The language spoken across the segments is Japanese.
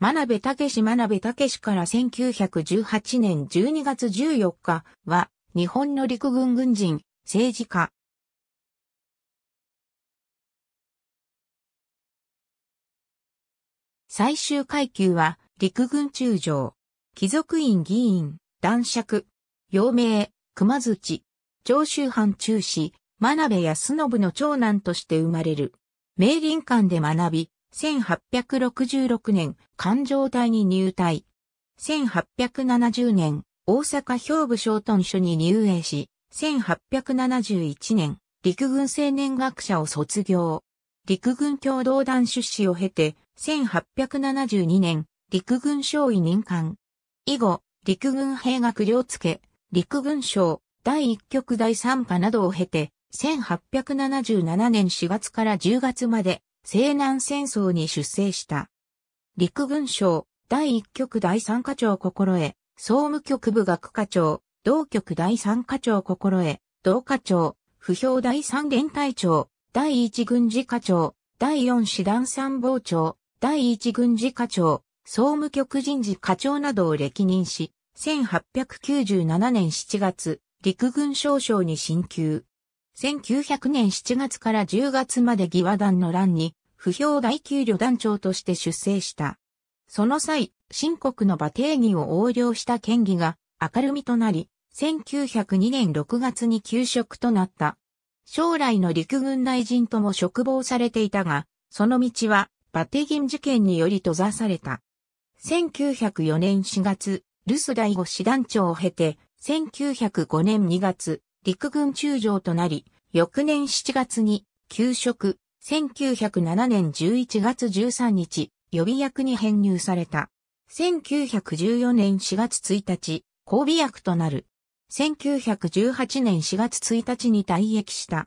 真鍋武真鍋武から1918年12月14日は、日本の陸軍軍人、政治家。最終階級は、陸軍中将。貴族院議員、男爵。陽明、熊槌。長州藩中士、真鍋康信の長男として生まれる。明林館で学び、1866年、環状隊に入隊。1870年、大阪兵部商屯所に入営し、1871年、陸軍青年学者を卒業。陸軍共同団出資を経て、1872年、陸軍少尉任官。以後、陸軍兵学両付、陸軍省、第一局第三課などを経て、1877年4月から10月まで、西南戦争に出征した。陸軍省、第1局第3課長心得、総務局部学課長、同局第3課長心得、同課長、不評第3連隊長、第1軍事課長、第4師団参謀長、第1軍事課長、総務局人事課長などを歴任し、1897年7月、陸軍少将に進級。1900年7月から10月まで義和団の乱に、不評第給旅団長として出征した。その際、新国の馬定義を横領した県議が明るみとなり、1902年6月に休職となった。将来の陸軍大臣とも嘱望されていたが、その道は、馬定義事件により閉ざされた。1904年4月、留守第五師団長を経て、1905年2月、陸軍中将となり、翌年7月に休職、1907年11月13日、予備役に編入された。1914年4月1日、交尾役となる。1918年4月1日に退役した。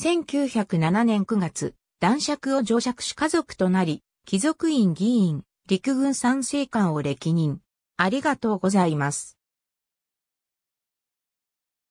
1907年9月、男爵を乗爵し家族となり、貴族院議員、陸軍参政官を歴任。ありがとうございます。